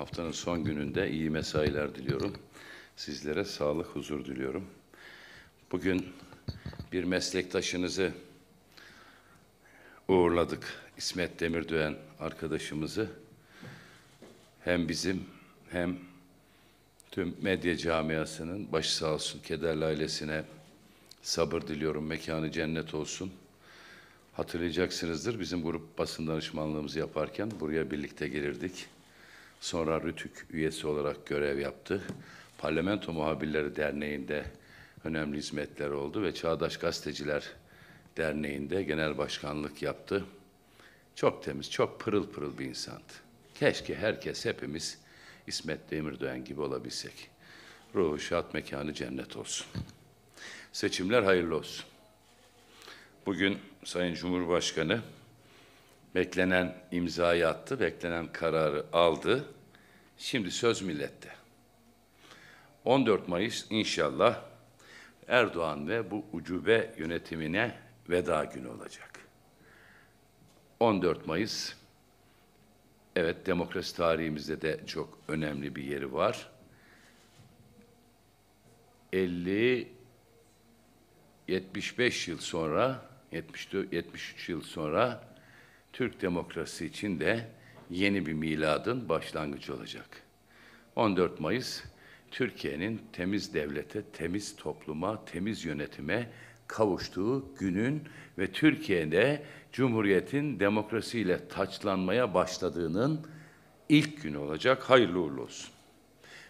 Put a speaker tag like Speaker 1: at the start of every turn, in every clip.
Speaker 1: Haftanın son gününde iyi mesailer diliyorum. Sizlere sağlık, huzur diliyorum. Bugün bir meslektaşınızı uğurladık. İsmet Demirdöğen arkadaşımızı hem bizim hem tüm medya camiasının başı sağ olsun kederli ailesine sabır diliyorum. Mekanı cennet olsun. Hatırlayacaksınızdır bizim grup basın danışmanlığımızı yaparken buraya birlikte gelirdik. Sonra Rütük üyesi olarak görev yaptı. Parlamento Muhabirleri Derneği'nde önemli hizmetleri oldu ve Çağdaş Gazeteciler Derneği'nde genel başkanlık yaptı. Çok temiz, çok pırıl pırıl bir insandı. Keşke herkes hepimiz İsmet Demirdoğan gibi olabilsek. Ruhu şad mekanı cennet olsun. Seçimler hayırlı olsun. Bugün Sayın Cumhurbaşkanı beklenen imzayı attı, beklenen kararı aldı. Şimdi söz millette. 14 Mayıs inşallah Erdoğan ve bu ucube yönetimine veda günü olacak. 14 Mayıs evet demokrasi tarihimizde de çok önemli bir yeri var. 50 75 yıl sonra 70 73 yıl sonra Türk demokrasi için de yeni bir miladın başlangıcı olacak. 14 Mayıs Türkiye'nin temiz devlete, temiz topluma, temiz yönetime kavuştuğu günün ve Türkiye'de Cumhuriyet'in demokrasiyle taçlanmaya başladığının ilk günü olacak. Hayırlı uğurlu olsun.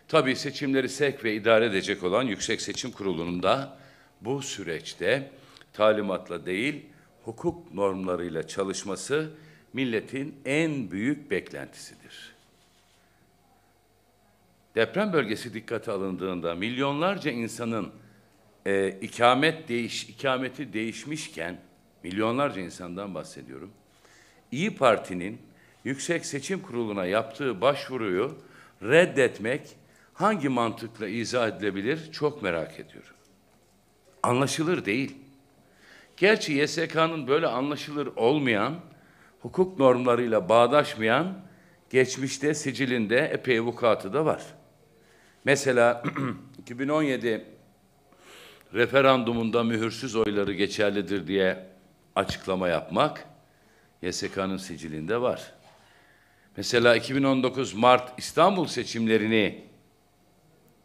Speaker 1: Tabii seçimleri sek ve idare edecek olan Yüksek Seçim Kurulu'nun da bu süreçte talimatla değil, hukuk normlarıyla çalışması milletin en büyük beklentisidir. Deprem bölgesi dikkate alındığında milyonlarca insanın e, ikamet değiş ikameti değişmişken milyonlarca insandan bahsediyorum. İyi Parti'nin Yüksek Seçim Kurulu'na yaptığı başvuruyu reddetmek hangi mantıkla izah edilebilir çok merak ediyorum. Anlaşılır değil. Gerçi YSK'nın böyle anlaşılır olmayan, hukuk normlarıyla bağdaşmayan geçmişte sicilinde epey vukuatı da var. Mesela 2017 referandumunda mühürsüz oyları geçerlidir diye açıklama yapmak YSK'nın sicilinde var. Mesela 2019 Mart İstanbul seçimlerini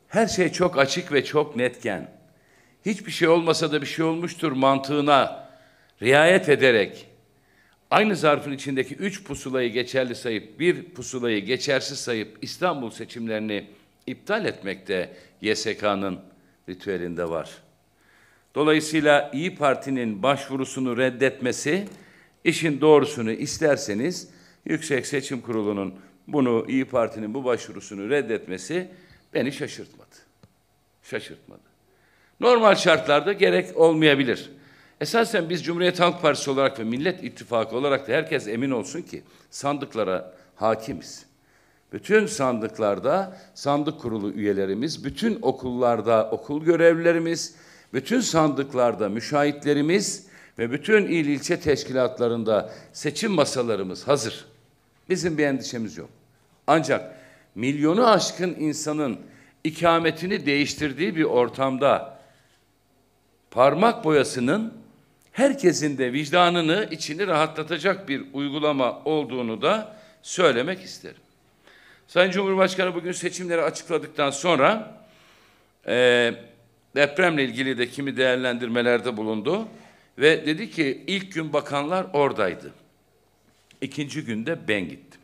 Speaker 1: her şey çok açık ve çok netken hiçbir şey olmasa da bir şey olmuştur mantığına riayet ederek aynı zarfın içindeki üç pusulayı geçerli sayıp bir pusulayı geçersiz sayıp İstanbul seçimlerini iptal etmekte YSK'nın ritüelinde var. Dolayısıyla İyi Parti'nin başvurusunu reddetmesi işin doğrusunu isterseniz Yüksek Seçim Kurulu'nun bunu İyi Parti'nin bu başvurusunu reddetmesi beni şaşırtmadı. Şaşırtmadı. Normal şartlarda gerek olmayabilir. Esasen biz Cumhuriyet Halk Partisi olarak ve Millet İttifakı olarak da herkes emin olsun ki sandıklara hakimiz. Bütün sandıklarda sandık kurulu üyelerimiz, bütün okullarda okul görevlilerimiz, bütün sandıklarda müşahitlerimiz ve bütün il ilçe teşkilatlarında seçim masalarımız hazır. Bizim bir endişemiz yok. Ancak milyonu aşkın insanın ikametini değiştirdiği bir ortamda parmak boyasının herkesin de vicdanını, içini rahatlatacak bir uygulama olduğunu da söylemek isterim. Sayın Cumhurbaşkanı bugün seçimleri açıkladıktan sonra e, depremle ilgili de kimi değerlendirmelerde bulundu ve dedi ki ilk gün bakanlar oradaydı. İkinci günde ben gittim.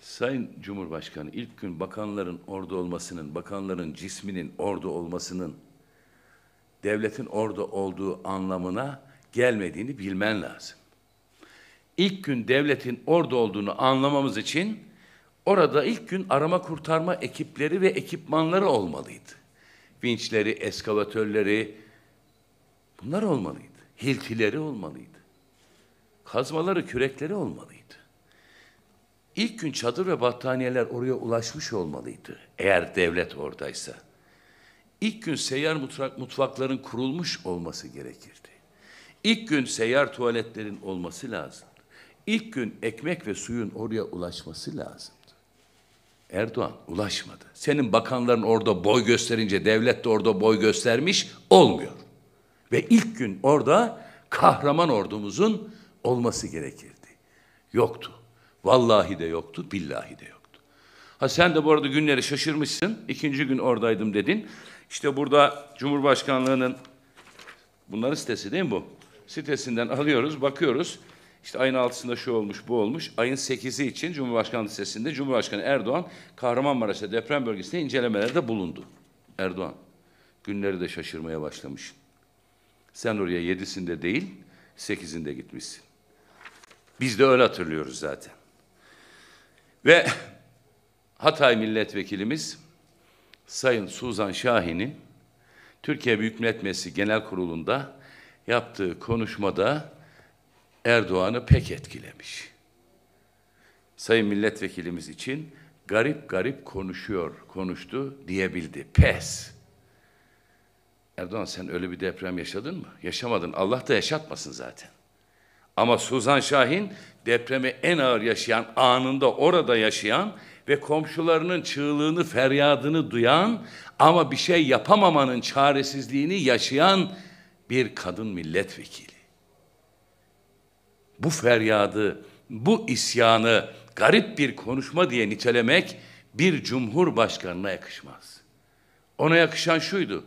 Speaker 1: Sayın Cumhurbaşkanı ilk gün bakanların orada olmasının, bakanların cisminin orada olmasının devletin orada olduğu anlamına gelmediğini bilmen lazım. İlk gün devletin orada olduğunu anlamamız için orada ilk gün arama kurtarma ekipleri ve ekipmanları olmalıydı. Vinçleri, eskavatörleri bunlar olmalıydı. Hiltileri olmalıydı. Kazmaları, kürekleri olmalıydı. İlk gün çadır ve battaniyeler oraya ulaşmış olmalıydı eğer devlet oradaysa. İlk gün seyyar mutfak, mutfakların kurulmuş olması gerekirdi. İlk gün seyyar tuvaletlerin olması lazım. İlk gün ekmek ve suyun oraya ulaşması lazımdı. Erdoğan ulaşmadı. Senin bakanların orada boy gösterince devlet de orada boy göstermiş olmuyor. Ve ilk gün orada kahraman ordumuzun olması gerekirdi. Yoktu. Vallahi de yoktu, billahi de yoktu. Ha sen de bu arada günleri şaşırmışsın. İkinci gün oradaydım dedin. İşte burada Cumhurbaşkanlığı'nın bunların sitesi değil mi bu? Sitesinden alıyoruz, bakıyoruz. İşte ayın altısında şu olmuş, bu olmuş. Ayın sekizi için Cumhurbaşkanlığı sitesinde Cumhurbaşkanı Erdoğan Kahramanmaraş'ta deprem bölgesinde incelemelerde bulundu. Erdoğan günleri de şaşırmaya başlamış. Sen oraya yedisinde değil, sekizinde gitmişsin. Biz de öyle hatırlıyoruz zaten. Ve Hatay milletvekilimiz Sayın Suzan Şahin'in Türkiye Büyük Millet Meclisi Genel Kurulu'nda yaptığı konuşmada Erdoğan'ı pek etkilemiş. Sayın milletvekilimiz için garip garip konuşuyor, konuştu diyebildi. Pes. Erdoğan sen öyle bir deprem yaşadın mı? Yaşamadın. Allah da yaşatmasın zaten. Ama Suzan Şahin depremi en ağır yaşayan, anında orada yaşayan ve komşularının çığlığını, feryadını duyan ama bir şey yapamamanın çaresizliğini yaşayan bir kadın milletvekili. Bu feryadı, bu isyanı garip bir konuşma diye nitelemek bir cumhurbaşkanına yakışmaz. Ona yakışan şuydu.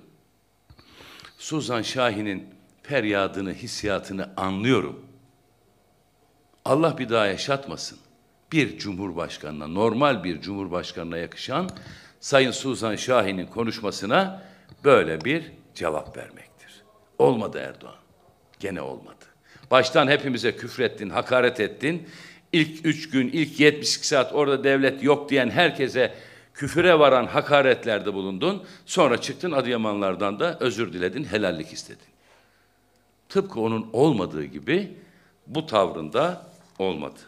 Speaker 1: Suzan Şahin'in feryadını, hissiyatını anlıyorum. Allah bir daha yaşatmasın bir cumhurbaşkanına, normal bir cumhurbaşkanına yakışan Sayın Suzan Şahin'in konuşmasına böyle bir cevap vermektir. Olmadı Erdoğan. Gene olmadı. Baştan hepimize küfrettin, hakaret ettin. İlk üç gün, ilk 72 saat orada devlet yok diyen herkese küfüre varan hakaretlerde bulundun. Sonra çıktın Adıyamanlardan da özür diledin, helallik istedin. Tıpkı onun olmadığı gibi bu tavrında olmadı.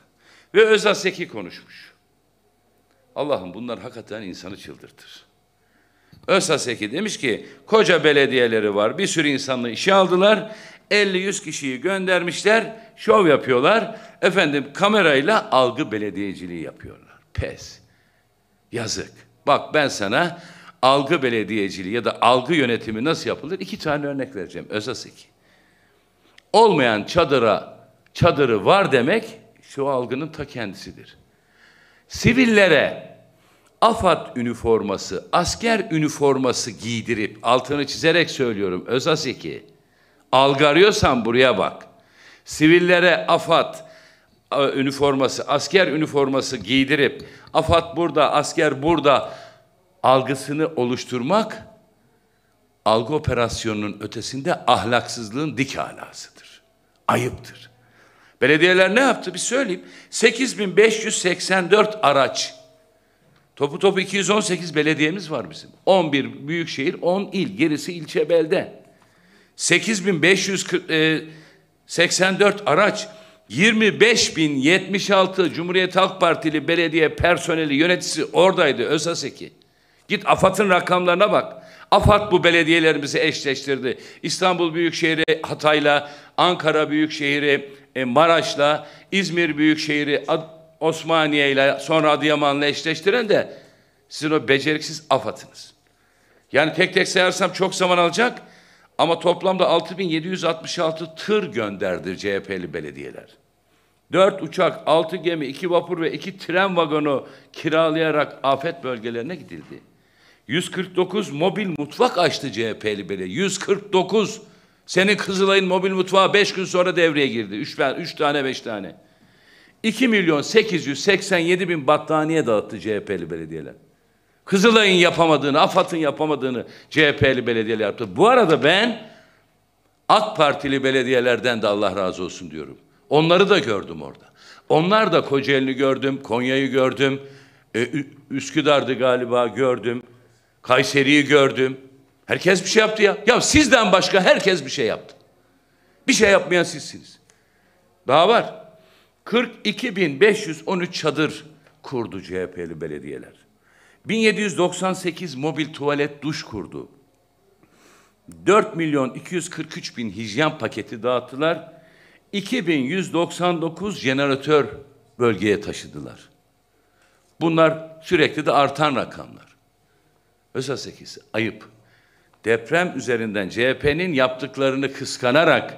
Speaker 1: Ve Özaseki konuşmuş. Allah'ım bunlar hakikaten insanı çıldırtır. Özaseki demiş ki koca belediyeleri var bir sürü insanlığı işe aldılar. 50-100 kişiyi göndermişler şov yapıyorlar. Efendim kamerayla algı belediyeciliği yapıyorlar. Pes. Yazık. Bak ben sana algı belediyeciliği ya da algı yönetimi nasıl yapılır? İki tane örnek vereceğim. Özaseki. Olmayan çadıra çadırı var demek işte algının ta kendisidir. Sivillere AFAD üniforması, asker üniforması giydirip, altını çizerek söylüyorum Özaseki, algarıyorsan buraya bak. Sivillere AFAD e, üniforması, asker üniforması giydirip, AFAD burada, asker burada algısını oluşturmak, algı operasyonunun ötesinde ahlaksızlığın dik alasıdır. Ayıptır. Belediyeler ne yaptı bir söyleyeyim. 8584 araç. Topu topu 218 belediyemiz var bizim. 11 büyükşehir, 10 il, gerisi ilçe belde. 8584 e, araç, 25.076 Cumhuriyet Halk Partili belediye personeli yöneticisi oradaydı Özaseki. Git AFAD'ın rakamlarına bak. AFAD bu belediyelerimizi eşleştirdi. İstanbul Büyükşehir'i Hatay'la, Ankara Büyükşehir'i, e, Maraş'la, İzmir Büyükşehir'i Ad Osmaniye ile sonra Adıyaman'la eşleştiren de sizin o beceriksiz afatınız. Yani tek tek sayarsam çok zaman alacak ama toplamda 6766 tır gönderdi CHP'li belediyeler. Dört uçak, altı gemi, iki vapur ve iki tren vagonu kiralayarak afet bölgelerine gidildi. 149 mobil mutfak açtı CHP'li belediye. 149 senin Kızılay'ın mobil mutfağı beş gün sonra devreye girdi. Üç, üç tane beş tane. 2 milyon 887 bin battaniye dağıttı CHP'li belediyeler. Kızılay'ın yapamadığını, AFAD'ın yapamadığını CHP'li belediyeler yaptı. Bu arada ben AK Partili belediyelerden de Allah razı olsun diyorum. Onları da gördüm orada. Onlar da Kocaeli'ni gördüm, Konya'yı gördüm, e, Üsküdar'dı galiba gördüm, Kayseri'yi gördüm. Herkes bir şey yaptı ya. Ya sizden başka herkes bir şey yaptı. Bir şey yapmayan sizsiniz. Daha var. 42.513 çadır kurdu CHP'li belediyeler. 1798 mobil tuvalet duş kurdu. 4 milyon 243 bin hijyen paketi dağıttılar. 2199 jeneratör bölgeye taşıdılar. Bunlar sürekli de artan rakamlar. Özel sekisi ayıp deprem üzerinden CHP'nin yaptıklarını kıskanarak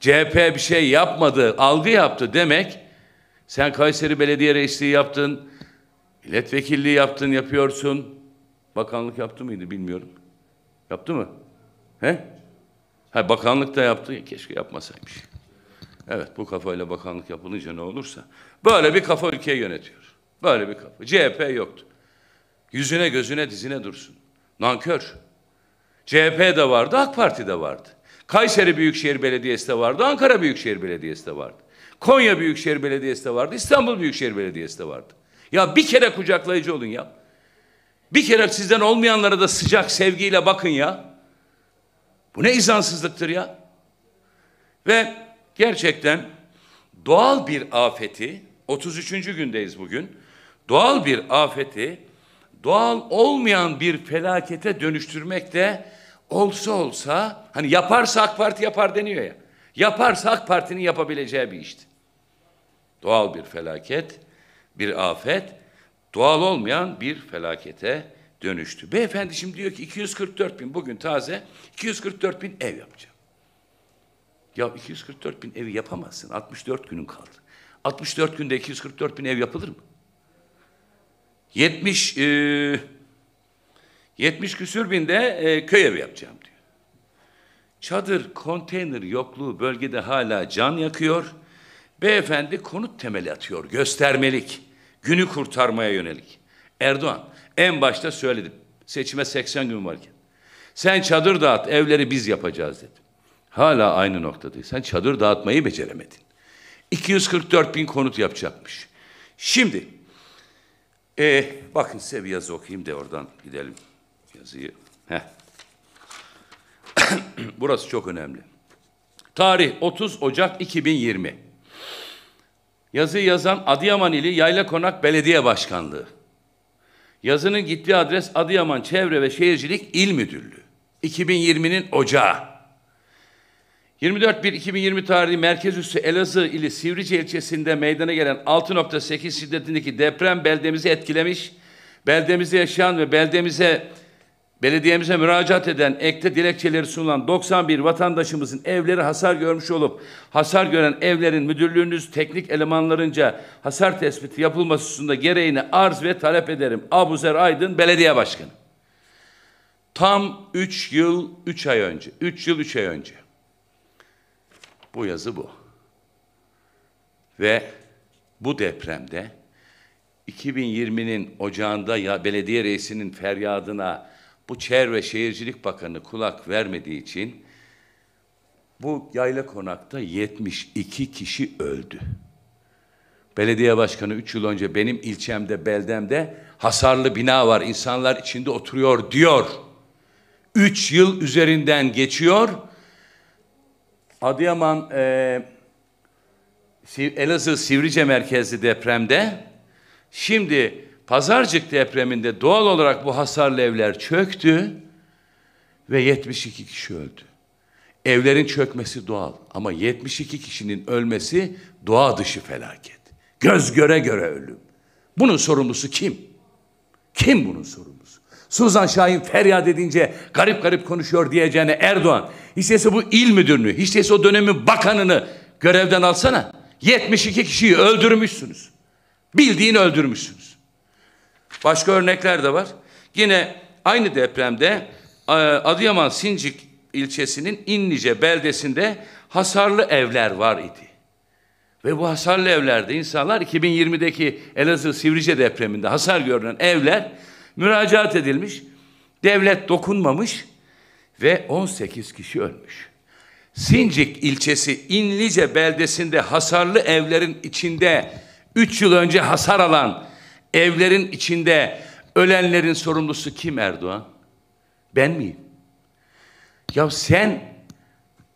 Speaker 1: CHP bir şey yapmadı, algı yaptı demek sen Kayseri Belediye Reisliği yaptın, milletvekilliği yaptın, yapıyorsun. Bakanlık yaptı mıydı bilmiyorum. Yaptı mı? He? Ha bakanlık da yaptı. Keşke yapmasaymış. Evet bu kafayla bakanlık yapılınca ne olursa. Böyle bir kafa ülkeyi yönetiyor. Böyle bir kafa. CHP yoktu. Yüzüne gözüne dizine dursun. Nankör. CHP de vardı, AK Parti de vardı. Kayseri Büyükşehir Belediyesi de vardı, Ankara Büyükşehir Belediyesi de vardı. Konya Büyükşehir Belediyesi de vardı, İstanbul Büyükşehir Belediyesi de vardı. Ya bir kere kucaklayıcı olun ya. Bir kere sizden olmayanlara da sıcak sevgiyle bakın ya. Bu ne izansızlıktır ya. Ve gerçekten doğal bir afeti, 33. gündeyiz bugün. Doğal bir afeti doğal olmayan bir felakete dönüştürmek de olsa olsa hani yaparsa AK Parti yapar deniyor ya. Yaparsa AK Parti'nin yapabileceği bir işti. Doğal bir felaket, bir afet, doğal olmayan bir felakete dönüştü. Beyefendi şimdi diyor ki 244 bin bugün taze 244 bin ev yapacağım. Ya 244 bin evi yapamazsın. 64 günün kaldı. 64 günde 244 bin ev yapılır mı? 70 e, 70 küsür binde e, köy evi yapacağım diyor. Çadır, konteyner yokluğu bölgede hala can yakıyor. Beyefendi konut temeli atıyor, göstermelik, günü kurtarmaya yönelik. Erdoğan en başta söyledim, seçime 80 gün varken. Sen çadır dağıt, evleri biz yapacağız dedim. Hala aynı noktadayız. Sen çadır dağıtmayı beceremedin. 244 bin konut yapacakmış. Şimdi, e, bakın size bir yazı okuyayım de oradan gidelim yazıyı. Heh. Burası çok önemli. Tarih 30 Ocak 2020. Yazıyı yazan Adıyaman ili Yayla Konak Belediye Başkanlığı. Yazının gittiği adres Adıyaman Çevre ve Şehircilik İl Müdürlüğü. 2020'nin ocağı. 24.1.2020 tarihi merkez üssü Elazığ ili Sivrice ilçesinde meydana gelen 6.8 şiddetindeki deprem beldemizi etkilemiş. Beldemizde yaşayan ve beldemize Belediyemize müracaat eden, ekte dilekçeleri sunulan 91 vatandaşımızın evleri hasar görmüş olup, hasar gören evlerin müdürlüğünüz teknik elemanlarınca hasar tespiti yapılması hususunda gereğini arz ve talep ederim. Abuzer Aydın Belediye Başkanı. Tam 3 yıl 3 ay önce, 3 yıl 3 ay önce. Bu yazı bu. Ve bu depremde 2020'nin ocağında ya belediye reisinin feryadına bu Çevre ve Şehircilik Bakanı kulak vermediği için bu yayla konakta 72 kişi öldü. Belediye başkanı 3 yıl önce benim ilçemde, beldemde hasarlı bina var, insanlar içinde oturuyor diyor. 3 yıl üzerinden geçiyor. Adıyaman, e, Elazığ Sivrice merkezli depremde şimdi Pazarcık depreminde doğal olarak bu hasarlı evler çöktü ve 72 kişi öldü. Evlerin çökmesi doğal ama 72 kişinin ölmesi doğa dışı felaket. Göz göre göre ölüm. Bunun sorumlusu kim? Kim bunun sorumlusu? Suzan Şahin feryat edince garip garip konuşuyor diyeceğine Erdoğan. Hiç bu il müdürünü, hiç o dönemin bakanını görevden alsana. 72 kişiyi öldürmüşsünüz. Bildiğin öldürmüşsünüz. Başka örnekler de var. Yine aynı depremde e, Adıyaman Sincik ilçesinin İnlice beldesinde hasarlı evler var idi. Ve bu hasarlı evlerde insanlar 2020'deki Elazığ Sivrice depreminde hasar görünen evler müracaat edilmiş. Devlet dokunmamış ve 18 kişi ölmüş. Sincik ilçesi İnlice beldesinde hasarlı evlerin içinde 3 yıl önce hasar alan Evlerin içinde ölenlerin sorumlusu kim Erdoğan? Ben miyim? Ya sen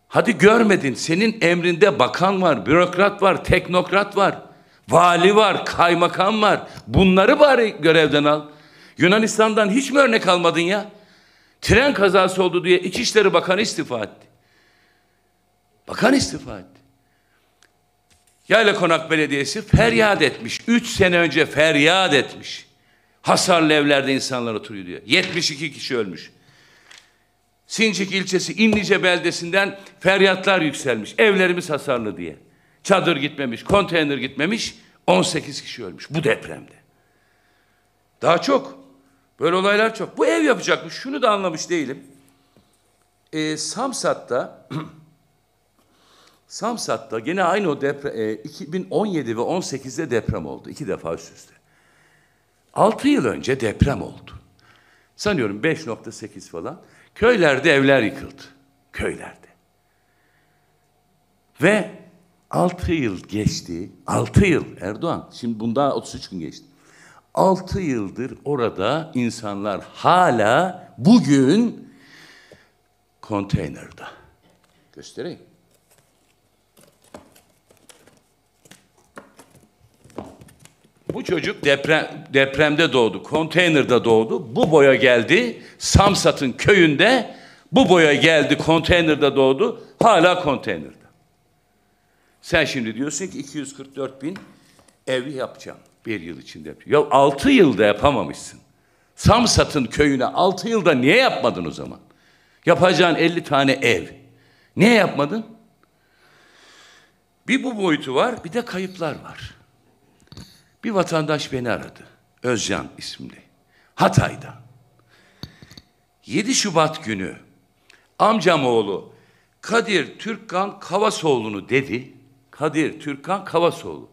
Speaker 1: hadi görmedin senin emrinde bakan var, bürokrat var, teknokrat var, vali var, kaymakam var. Bunları bari görevden al. Yunanistan'dan hiç mi örnek almadın ya? Tren kazası oldu diye İçişleri Bakanı istifa etti. Bakan istifa etti. Yayla Konak Belediyesi feryat etmiş. Üç sene önce feryat etmiş. Hasarlı evlerde insanlar oturuyor diyor. 72 kişi ölmüş. Sincik ilçesi İnlice beldesinden feryatlar yükselmiş. Evlerimiz hasarlı diye. Çadır gitmemiş, konteyner gitmemiş. 18 kişi ölmüş bu depremde. Daha çok. Böyle olaylar çok. Bu ev yapacakmış. Şunu da anlamış değilim. Ee, Samsat'ta Samsat'ta gene aynı o deprem, e, 2017 ve 18'de deprem oldu. iki defa üst üste. 6 yıl önce deprem oldu. Sanıyorum 5.8 falan. Köylerde evler yıkıldı. Köylerde. Ve 6 yıl geçti. 6 yıl Erdoğan. Şimdi bundan 33 gün geçti. 6 yıldır orada insanlar hala bugün konteynerde. Göstereyim. Bu çocuk deprem depremde doğdu, konteynerda doğdu. Bu boya geldi. Samsat'ın köyünde bu boya geldi, konteynerda doğdu. Hala konteynerda. Sen şimdi diyorsun ki 244 bin evi yapacağım. Bir yıl içinde yapacağım. Ya 6 yılda yapamamışsın. Samsat'ın köyüne 6 yılda niye yapmadın o zaman? Yapacağın 50 tane ev. Niye yapmadın? Bir bu boyutu var, bir de kayıplar var. Bir vatandaş beni aradı. Özcan isimli. Hatay'da. 7 Şubat günü amcam oğlu Kadir Türkkan Kavasoğlu'nu dedi. Kadir Türkkan Kavasoğlu.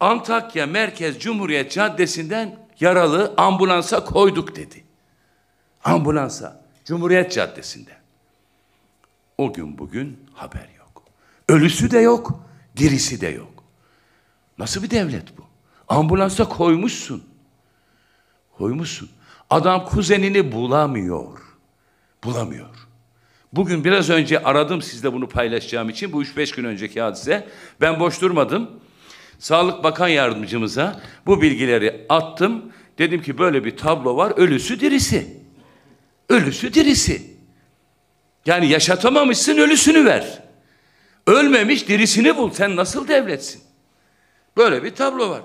Speaker 1: Antakya Merkez Cumhuriyet Caddesi'nden yaralı ambulansa koyduk dedi. Ambulansa Cumhuriyet Caddesi'nden. O gün bugün haber yok. Ölüsü de yok, dirisi de yok. Nasıl bir devlet bu? Ambulansa koymuşsun. Koymuşsun. Adam kuzenini bulamıyor. Bulamıyor. Bugün biraz önce aradım sizle bunu paylaşacağım için. Bu 3-5 gün önceki hadise. Ben boş durmadım. Sağlık Bakan Yardımcımıza bu bilgileri attım. Dedim ki böyle bir tablo var. Ölüsü dirisi. Ölüsü dirisi. Yani yaşatamamışsın ölüsünü ver. Ölmemiş dirisini bul. Sen nasıl devletsin? Böyle bir tablo var.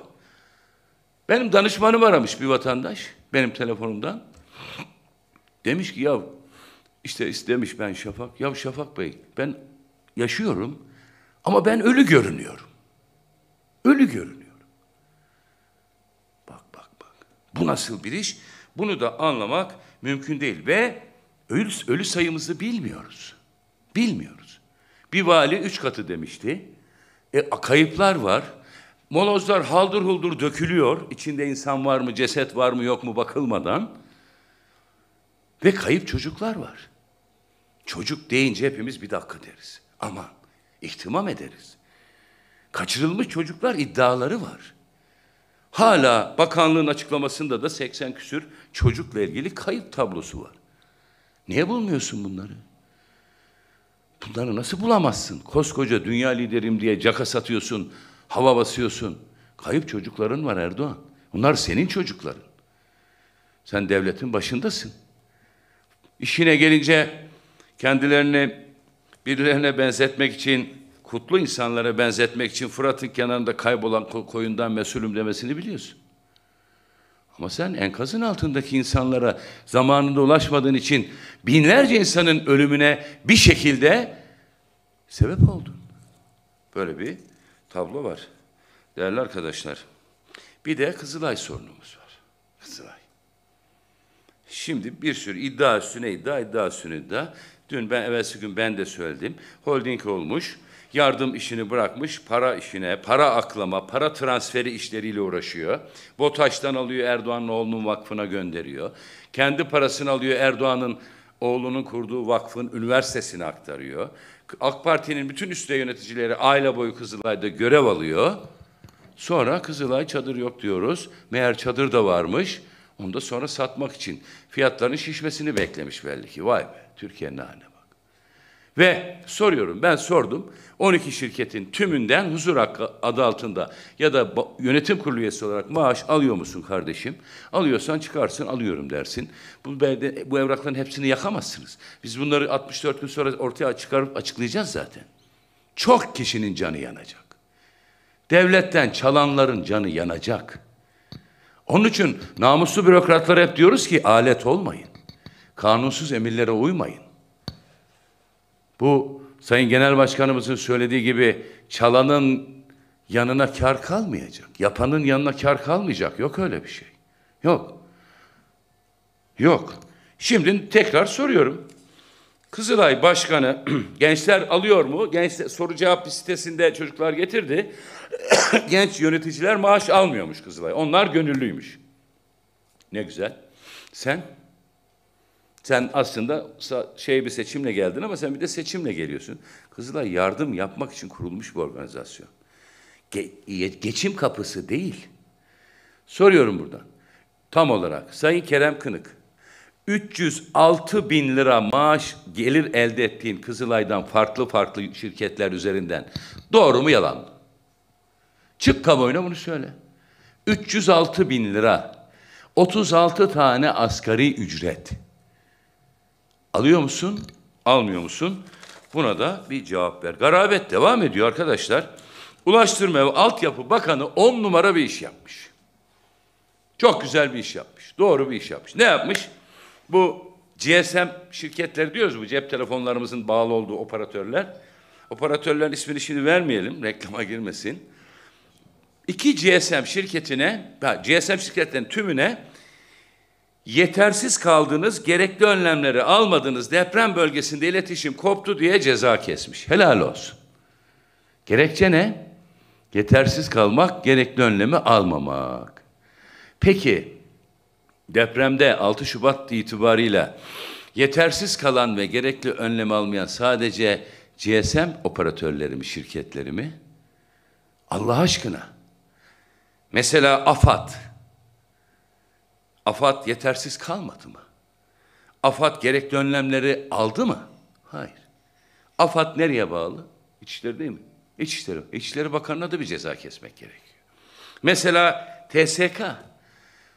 Speaker 1: Benim danışmanım aramış bir vatandaş benim telefonumdan. Demiş ki ya işte istemiş ben Şafak. Ya Şafak Bey ben yaşıyorum ama ben ölü görünüyorum. Ölü görünüyorum. Bak bak bak. Bu nasıl bir iş? Bunu da anlamak mümkün değil ve ölü, ölü sayımızı bilmiyoruz. Bilmiyoruz. Bir vali üç katı demişti. E, kayıplar var. Molozlar haldır huldur dökülüyor. İçinde insan var mı, ceset var mı, yok mu bakılmadan. Ve kayıp çocuklar var. Çocuk deyince hepimiz bir dakika deriz. Ama ihtimam ederiz. Kaçırılmış çocuklar iddiaları var. Hala bakanlığın açıklamasında da 80 küsür çocukla ilgili kayıp tablosu var. Niye bulmuyorsun bunları? Bunları nasıl bulamazsın? Koskoca dünya liderim diye caka satıyorsun hava basıyorsun. Kayıp çocukların var Erdoğan. Bunlar senin çocukların. Sen devletin başındasın. İşine gelince kendilerini birilerine benzetmek için, kutlu insanlara benzetmek için Fırat'ın kenarında kaybolan koyundan mesulüm demesini biliyorsun. Ama sen enkazın altındaki insanlara zamanında ulaşmadığın için binlerce insanın ölümüne bir şekilde sebep oldun. Böyle bir tablo var. Değerli arkadaşlar, bir de Kızılay sorunumuz var. Kızılay. Şimdi bir sürü iddia üstüne iddia, iddia üstüne iddia. Dün ben, evvelsi gün ben de söyledim. Holding olmuş, yardım işini bırakmış, para işine, para aklama, para transferi işleriyle uğraşıyor. BOTAŞ'tan alıyor, Erdoğan'ın oğlunun vakfına gönderiyor. Kendi parasını alıyor, Erdoğan'ın oğlunun kurduğu vakfın üniversitesine aktarıyor. AK Parti'nin bütün üstte yöneticileri aile boyu Kızılay'da görev alıyor. Sonra Kızılay çadır yok diyoruz. Meğer çadır da varmış. Onu da sonra satmak için fiyatların şişmesini beklemiş belli ki. Vay be Türkiye'nin hali. Ve soruyorum ben sordum 12 şirketin tümünden huzur hakkı adı altında ya da yönetim kurulu üyesi olarak maaş alıyor musun kardeşim? Alıyorsan çıkarsın alıyorum dersin. Bu, bu evrakların hepsini yakamazsınız. Biz bunları 64 gün sonra ortaya çıkarıp açıklayacağız zaten. Çok kişinin canı yanacak. Devletten çalanların canı yanacak. Onun için namuslu bürokratlara hep diyoruz ki alet olmayın. Kanunsuz emirlere uymayın. Bu Sayın Genel Başkanımızın söylediği gibi çalanın yanına kar kalmayacak. Yapanın yanına kar kalmayacak. Yok öyle bir şey. Yok. Yok. Şimdi tekrar soruyorum. Kızılay Başkanı gençler alıyor mu? Genç soru cevap sitesinde çocuklar getirdi. Genç yöneticiler maaş almıyormuş Kızılay. Onlar gönüllüymüş. Ne güzel. Sen sen aslında şey bir seçimle geldin ama sen bir de seçimle geliyorsun. Kızılay yardım yapmak için kurulmuş bir organizasyon. Ge- geçim kapısı değil. Soruyorum buradan. Tam olarak Sayın Kerem Kınık 306 bin lira maaş gelir elde ettiğin Kızılay'dan farklı farklı şirketler üzerinden doğru mu yalan mı? Çık kamuoyuna bunu söyle. 306 bin lira 36 tane asgari ücret. Alıyor musun? Almıyor musun? Buna da bir cevap ver. Garabet devam ediyor arkadaşlar. Ulaştırma ve Altyapı Bakanı on numara bir iş yapmış. Çok güzel bir iş yapmış. Doğru bir iş yapmış. Ne yapmış? Bu GSM şirketleri diyoruz bu cep telefonlarımızın bağlı olduğu operatörler. Operatörlerin ismini şimdi vermeyelim reklama girmesin. İki GSM şirketine, GSM şirketlerin tümüne yetersiz kaldınız, gerekli önlemleri almadınız, deprem bölgesinde iletişim koptu diye ceza kesmiş. Helal olsun. Gerekçe ne? Yetersiz kalmak, gerekli önlemi almamak. Peki depremde 6 Şubat itibariyle yetersiz kalan ve gerekli önlem almayan sadece GSM operatörleri mi, şirketleri mi? Allah aşkına. Mesela AFAD, AFAD yetersiz kalmadı mı? AFAD gerekli önlemleri aldı mı? Hayır. AFAD nereye bağlı? İçişleri değil mi? İçişleri. İçişleri Bakanı'na da bir ceza kesmek gerekiyor. Mesela TSK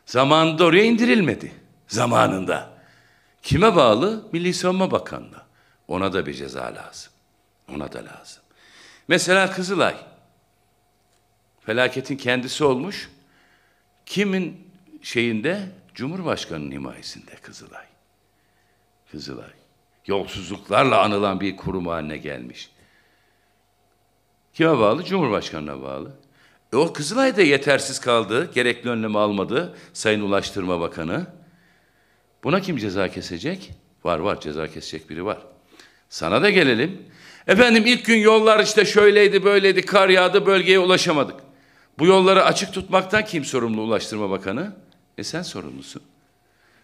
Speaker 1: zamanında oraya indirilmedi. Zamanında. Kime bağlı? Milli Savunma Bakanı'na. Ona da bir ceza lazım. Ona da lazım. Mesela Kızılay. Felaketin kendisi olmuş. Kimin şeyinde Cumhurbaşkanı'nın himayesinde Kızılay. Kızılay. Yolsuzluklarla anılan bir kurum haline gelmiş. Kime bağlı? Cumhurbaşkanı'na bağlı. E o Kızılay da yetersiz kaldı. Gerekli önlemi almadı Sayın Ulaştırma Bakanı. Buna kim ceza kesecek? Var var ceza kesecek biri var. Sana da gelelim. Efendim ilk gün yollar işte şöyleydi böyleydi kar yağdı bölgeye ulaşamadık. Bu yolları açık tutmaktan kim sorumlu Ulaştırma Bakanı? E sen sorumlusun.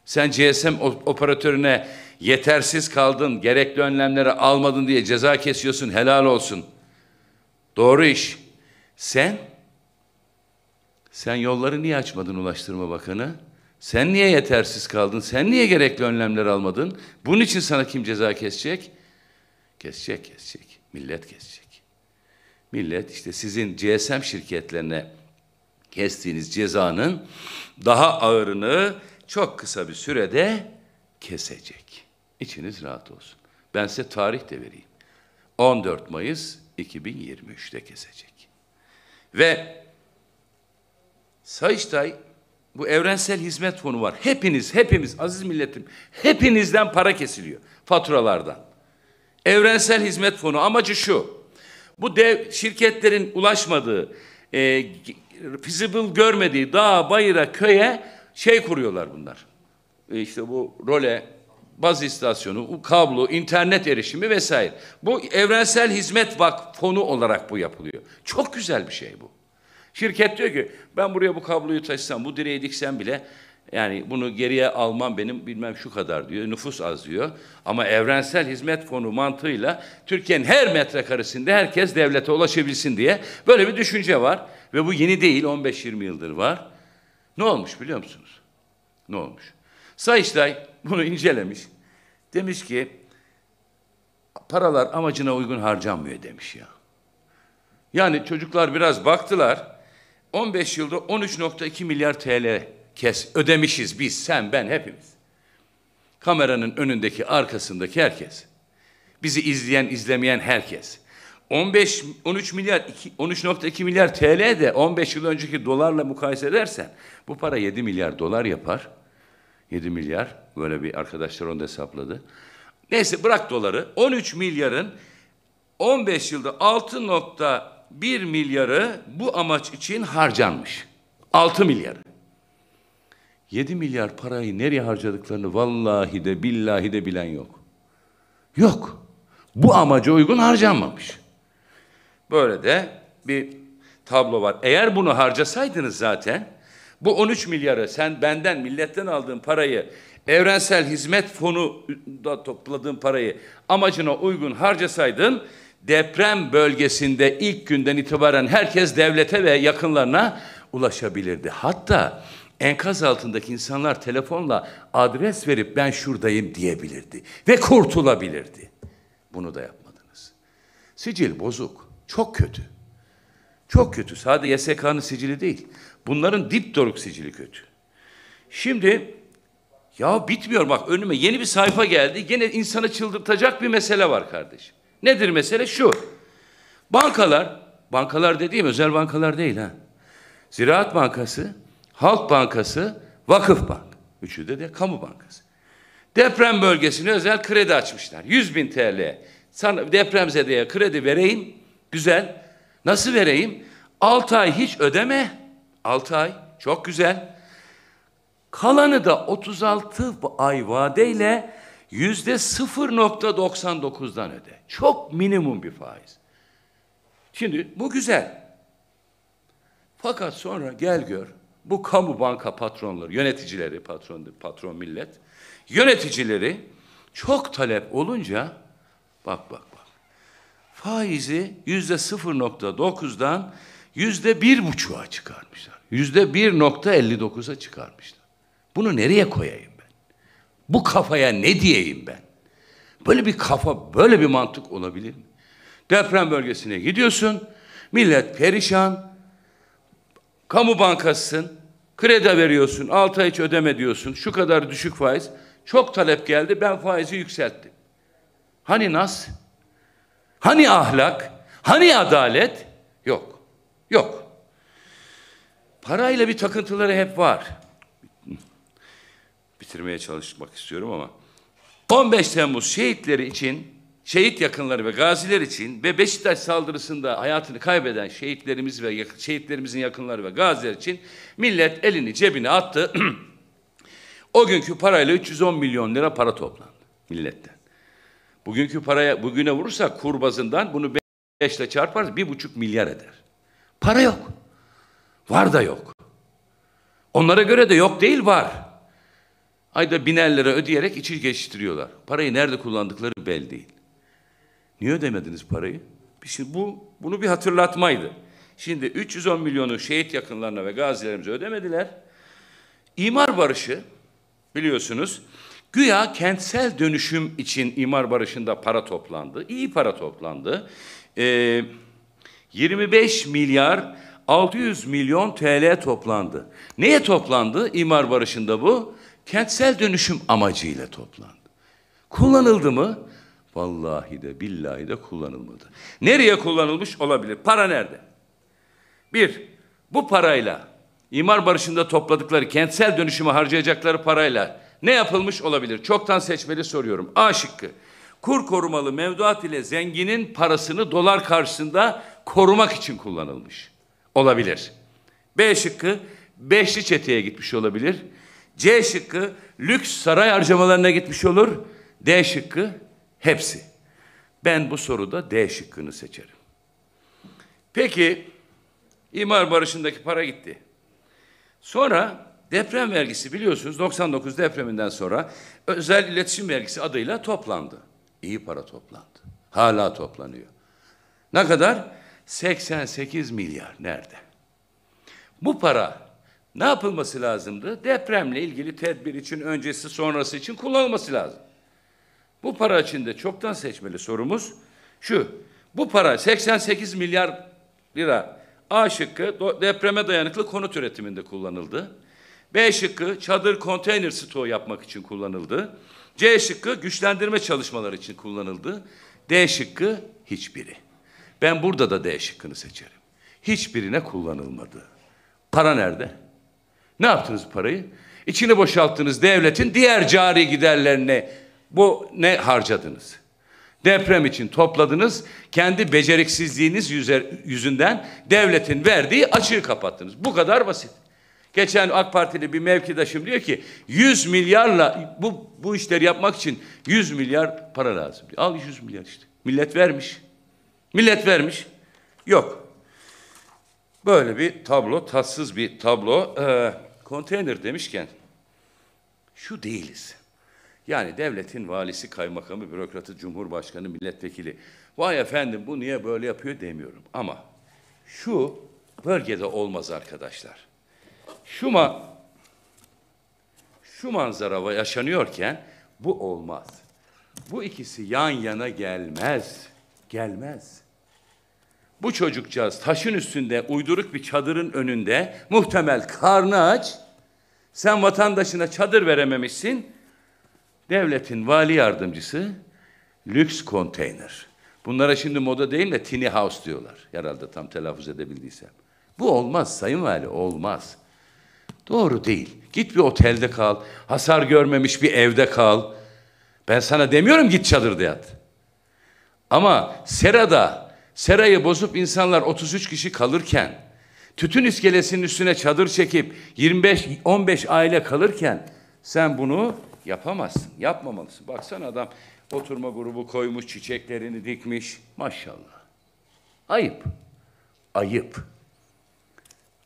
Speaker 1: Sen GSM operatörüne yetersiz kaldın, gerekli önlemleri almadın diye ceza kesiyorsun, helal olsun. Doğru iş. Sen, sen yolları niye açmadın Ulaştırma Bakanı? Sen niye yetersiz kaldın? Sen niye gerekli önlemleri almadın? Bunun için sana kim ceza kesecek? Kesecek, kesecek. Millet kesecek. Millet işte sizin GSM şirketlerine kestiğiniz cezanın daha ağırını çok kısa bir sürede kesecek. İçiniz rahat olsun. Ben size tarih de vereyim. 14 Mayıs 2023'te kesecek. Ve Sayıştay bu evrensel hizmet fonu var. Hepiniz, hepimiz, aziz milletim, hepinizden para kesiliyor faturalardan. Evrensel hizmet fonu amacı şu. Bu dev şirketlerin ulaşmadığı, e, feasible görmediği dağ bayıra, köye şey kuruyorlar bunlar. E, işte bu role, baz istasyonu, kablo, internet erişimi vesaire. Bu Evrensel Hizmet Vakfı fonu olarak bu yapılıyor. Çok güzel bir şey bu. Şirket diyor ki ben buraya bu kabloyu taşısam, bu direği diksem bile yani bunu geriye almam benim bilmem şu kadar diyor. Nüfus az diyor. Ama evrensel hizmet fonu mantığıyla Türkiye'nin her metrekaresinde herkes devlete ulaşabilsin diye böyle bir düşünce var. Ve bu yeni değil 15-20 yıldır var. Ne olmuş biliyor musunuz? Ne olmuş? Sayıştay bunu incelemiş. Demiş ki paralar amacına uygun harcanmıyor demiş ya. Yani çocuklar biraz baktılar. 15 yılda 13.2 milyar TL kes ödemişiz biz, sen, ben hepimiz. Kameranın önündeki, arkasındaki herkes. Bizi izleyen, izlemeyen herkes. 15 13 milyar 13.2 milyar TL de 15 yıl önceki dolarla mukayese edersen bu para 7 milyar dolar yapar. 7 milyar böyle bir arkadaşlar onu da hesapladı. Neyse bırak doları. 13 milyarın 15 yılda 6.1 milyarı bu amaç için harcanmış. 6 milyarı. 7 milyar parayı nereye harcadıklarını vallahi de billahi de bilen yok. Yok. Bu amaca uygun harcanmamış. Böyle de bir tablo var. Eğer bunu harcasaydınız zaten bu 13 milyarı sen benden milletten aldığın parayı evrensel hizmet fonu da topladığın parayı amacına uygun harcasaydın deprem bölgesinde ilk günden itibaren herkes devlete ve yakınlarına ulaşabilirdi. Hatta enkaz altındaki insanlar telefonla adres verip ben şuradayım diyebilirdi ve kurtulabilirdi. Bunu da yapmadınız. Sicil bozuk. Çok kötü. Çok kötü. Sadece YSK'nın sicili değil. Bunların dip doruk sicili kötü. Şimdi ya bitmiyor bak önüme yeni bir sayfa geldi. Yine insanı çıldırtacak bir mesele var kardeş. Nedir mesele? Şu. Bankalar, bankalar dediğim özel bankalar değil ha. Ziraat Bankası, Halk Bankası, Vakıf Bank. Üçü de de Kamu Bankası. Deprem bölgesine özel kredi açmışlar. 100 bin TL. Sana depremzedeye kredi vereyim. Güzel. Nasıl vereyim? 6 ay hiç ödeme. 6 ay. Çok güzel. Kalanı da 36 ay vadeyle yüzde 0.99'dan öde. Çok minimum bir faiz. Şimdi bu güzel. Fakat sonra gel gör bu kamu banka patronları, yöneticileri, patron, patron millet, yöneticileri çok talep olunca bak bak faizi yüzde 0.9'dan yüzde bir buçuğa çıkarmışlar. Yüzde 1.59'a çıkarmışlar. Bunu nereye koyayım ben? Bu kafaya ne diyeyim ben? Böyle bir kafa, böyle bir mantık olabilir mi? Deprem bölgesine gidiyorsun, millet perişan, kamu bankasısın, kredi veriyorsun, 6 ay hiç ödeme diyorsun, şu kadar düşük faiz. Çok talep geldi, ben faizi yükselttim. Hani nasıl? Hani ahlak? Hani adalet? Yok. Yok. Parayla bir takıntıları hep var. Bitirmeye çalışmak istiyorum ama 15 Temmuz şehitleri için, şehit yakınları ve gaziler için ve Beşiktaş saldırısında hayatını kaybeden şehitlerimiz ve şehitlerimizin yakınları ve gaziler için millet elini cebine attı. o günkü parayla 310 milyon lira para toplandı milletten. Bugünkü paraya bugüne vurursak kur bazından bunu 5 ile çarparız bir buçuk milyar eder. Para yok. Var da yok. Onlara göre de yok değil var. Ayda biner lira ödeyerek içi geçiştiriyorlar. Parayı nerede kullandıkları belli değil. Niye ödemediniz parayı? Şimdi şey, bu bunu bir hatırlatmaydı. Şimdi 310 milyonu şehit yakınlarına ve gazilerimize ödemediler. İmar barışı biliyorsunuz Güya kentsel dönüşüm için imar barışında para toplandı. İyi para toplandı. Ee, 25 milyar 600 milyon TL toplandı. Neye toplandı imar barışında bu? Kentsel dönüşüm amacıyla toplandı. Kullanıldı mı? Vallahi de billahi de kullanılmadı. Nereye kullanılmış olabilir? Para nerede? Bir, bu parayla imar barışında topladıkları kentsel dönüşümü harcayacakları parayla ne yapılmış olabilir? Çoktan seçmeli soruyorum. A şıkkı. Kur korumalı mevduat ile zenginin parasını dolar karşısında korumak için kullanılmış olabilir. B şıkkı beşli çeteye gitmiş olabilir. C şıkkı lüks saray harcamalarına gitmiş olur. D şıkkı hepsi. Ben bu soruda D şıkkını seçerim. Peki imar barışındaki para gitti. Sonra Deprem vergisi biliyorsunuz 99 depreminden sonra özel iletişim vergisi adıyla toplandı. İyi para toplandı. Hala toplanıyor. Ne kadar? 88 milyar nerede? Bu para ne yapılması lazımdı? Depremle ilgili tedbir için öncesi sonrası için kullanılması lazım. Bu para için de çoktan seçmeli sorumuz şu. Bu para 88 milyar lira A şıkkı depreme dayanıklı konut üretiminde kullanıldı. B şıkkı çadır konteyner stoğu yapmak için kullanıldı. C şıkkı güçlendirme çalışmaları için kullanıldı. D şıkkı hiçbiri. Ben burada da D şıkkını seçerim. Hiçbirine kullanılmadı. Para nerede? Ne yaptınız parayı? İçini boşalttınız devletin diğer cari giderlerine bu ne harcadınız? Deprem için topladınız, kendi beceriksizliğiniz yüzünden devletin verdiği açığı kapattınız. Bu kadar basit. Geçen AK Partili bir mevkidaşım diyor ki 100 milyarla bu, bu işleri yapmak için 100 milyar para lazım. Diyor. Al 100 milyar işte. Millet vermiş. Millet vermiş. Yok. Böyle bir tablo, tatsız bir tablo. Ee, konteyner demişken şu değiliz. Yani devletin valisi, kaymakamı, bürokratı, cumhurbaşkanı, milletvekili. Vay efendim bu niye böyle yapıyor demiyorum. Ama şu bölgede olmaz arkadaşlar. Şuma şu manzara yaşanıyorken bu olmaz. Bu ikisi yan yana gelmez. Gelmez. Bu çocukcağız taşın üstünde uyduruk bir çadırın önünde muhtemel karnı aç. Sen vatandaşına çadır verememişsin. Devletin vali yardımcısı lüks konteyner. Bunlara şimdi moda değil de tiny house diyorlar. Herhalde tam telaffuz edebildiysem. Bu olmaz sayın vali olmaz. Doğru değil. Git bir otelde kal. Hasar görmemiş bir evde kal. Ben sana demiyorum git çadırda yat. Ama serada, serayı bozup insanlar 33 kişi kalırken, tütün iskelesinin üstüne çadır çekip 25 15 aile kalırken sen bunu yapamazsın. Yapmamalısın. Baksana adam oturma grubu koymuş, çiçeklerini dikmiş. Maşallah. Ayıp. Ayıp.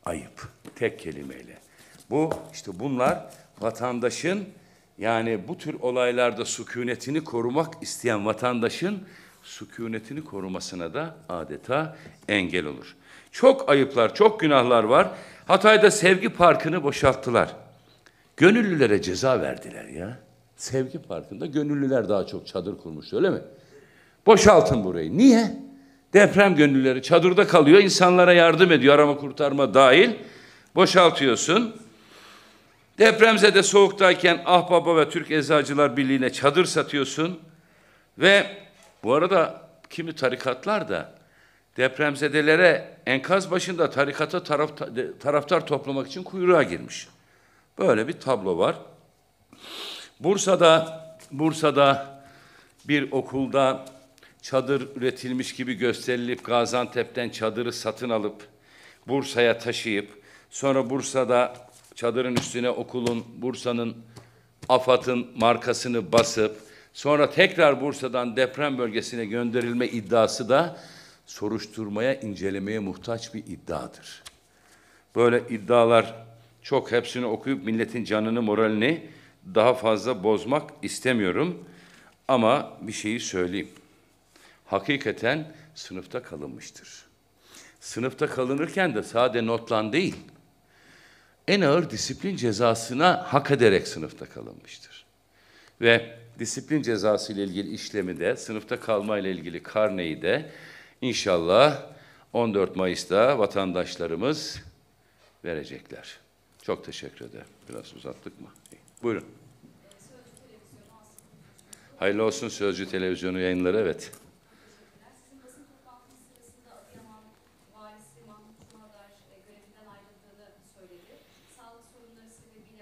Speaker 1: Ayıp. Tek kelimeyle. Bu işte bunlar vatandaşın yani bu tür olaylarda sükunetini korumak isteyen vatandaşın sükunetini korumasına da adeta engel olur. Çok ayıplar, çok günahlar var. Hatay'da Sevgi Parkı'nı boşalttılar. Gönüllülere ceza verdiler ya. Sevgi Parkı'nda gönüllüler daha çok çadır kurmuş öyle mi? Boşaltın burayı. Niye? Deprem gönüllüleri çadırda kalıyor, insanlara yardım ediyor arama kurtarma dahil. Boşaltıyorsun. Depremzede soğuktayken Ahbaba ve Türk Eczacılar Birliği'ne çadır satıyorsun. Ve bu arada kimi tarikatlar da depremzedelere enkaz başında tarikata taraf taraftar toplamak için kuyruğa girmiş. Böyle bir tablo var. Bursa'da Bursa'da bir okulda çadır üretilmiş gibi gösterilip Gaziantep'ten çadırı satın alıp Bursa'ya taşıyıp sonra Bursa'da çadırın üstüne okulun, Bursa'nın, AFAD'ın markasını basıp sonra tekrar Bursa'dan deprem bölgesine gönderilme iddiası da soruşturmaya, incelemeye muhtaç bir iddiadır. Böyle iddialar çok hepsini okuyup milletin canını, moralini daha fazla bozmak istemiyorum. Ama bir şeyi söyleyeyim. Hakikaten sınıfta kalınmıştır. Sınıfta kalınırken de sade notlan değil, en ağır disiplin cezasına hak ederek sınıfta kalınmıştır. Ve disiplin cezası ile ilgili işlemi de, sınıfta kalma ile ilgili karneyi de inşallah 14 Mayıs'ta vatandaşlarımız verecekler. Çok teşekkür ederim. Biraz uzattık mı? Buyurun. Hayırlı olsun Sözcü Televizyonu yayınları, evet.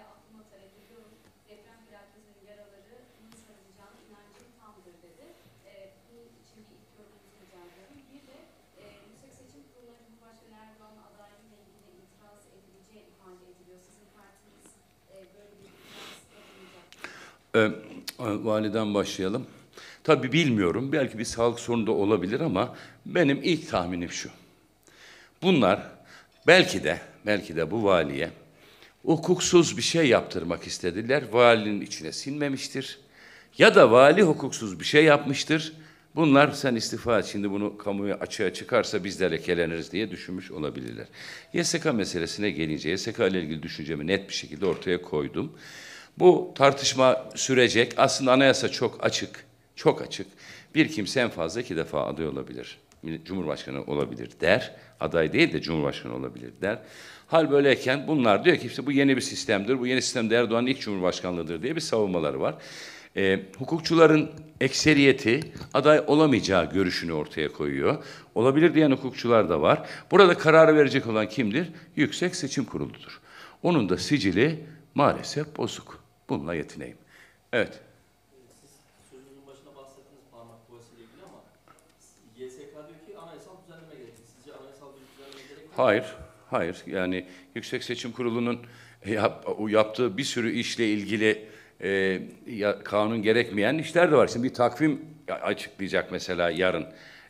Speaker 1: de aklıma talep ediyorum. Deprem felaketinin yaralarının sarılacağına inancım tamdır dedi. E, ee, bunun için bir ilk yorumunuzu rica ediyorum. Bir de e, Yüksek Seçim Kurulu'na Cumhurbaşkanı Erdoğan'ın adaylığıyla ilgili itiraz edileceği ifade ediliyor. Sizin partiniz e, böyle bir itiraz ee, e, validen başlayalım. Tabi bilmiyorum. Belki bir sağlık sorunu da olabilir ama benim ilk tahminim şu. Bunlar belki de belki de bu valiye hukuksuz bir şey yaptırmak istediler. Valinin içine sinmemiştir. Ya da vali hukuksuz bir şey yapmıştır. Bunlar sen istifa et şimdi bunu kamuya açığa çıkarsa biz de lekeleniriz diye düşünmüş olabilirler. YSK meselesine gelince YSK ile ilgili düşüncemi net bir şekilde ortaya koydum. Bu tartışma sürecek. Aslında anayasa çok açık. Çok açık. Bir kimse en fazla iki defa aday olabilir. Cumhurbaşkanı olabilir der. Aday değil de Cumhurbaşkanı olabilir der. Hal böyleyken bunlar diyor ki işte bu yeni bir sistemdir, bu yeni sistemde Erdoğan'ın ilk cumhurbaşkanlığıdır diye bir savunmaları var. E, hukukçuların ekseriyeti aday olamayacağı görüşünü ortaya koyuyor. Olabilir diyen hukukçular da var. Burada kararı verecek olan kimdir? Yüksek Seçim Kurulu'dur. Onun da sicili maalesef bozuk. Bununla yetineyim. Evet. Hayır. Hayır yani Yüksek Seçim Kurulu'nun e, yap, yaptığı bir sürü işle ilgili e, ya, kanun gerekmeyen işler de var. Şimdi bir takvim açıklayacak mesela yarın.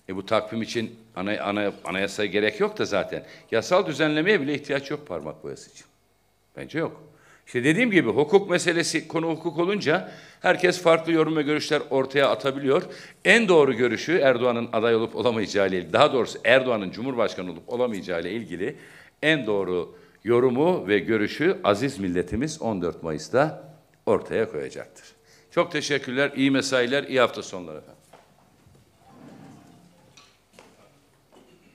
Speaker 1: E bu takvim için ana, ana, anayasaya gerek yok da zaten. Yasal düzenlemeye bile ihtiyaç yok parmak boyası için. Bence yok. İşte dediğim gibi hukuk meselesi konu hukuk olunca herkes farklı yorum ve görüşler ortaya atabiliyor. En doğru görüşü Erdoğan'ın aday olup olamayacağı ile ilgili, daha doğrusu Erdoğan'ın Cumhurbaşkanı olup olamayacağı ile ilgili en doğru yorumu ve görüşü aziz milletimiz 14 Mayıs'ta ortaya koyacaktır. Çok teşekkürler, iyi mesailer, iyi hafta sonları efendim.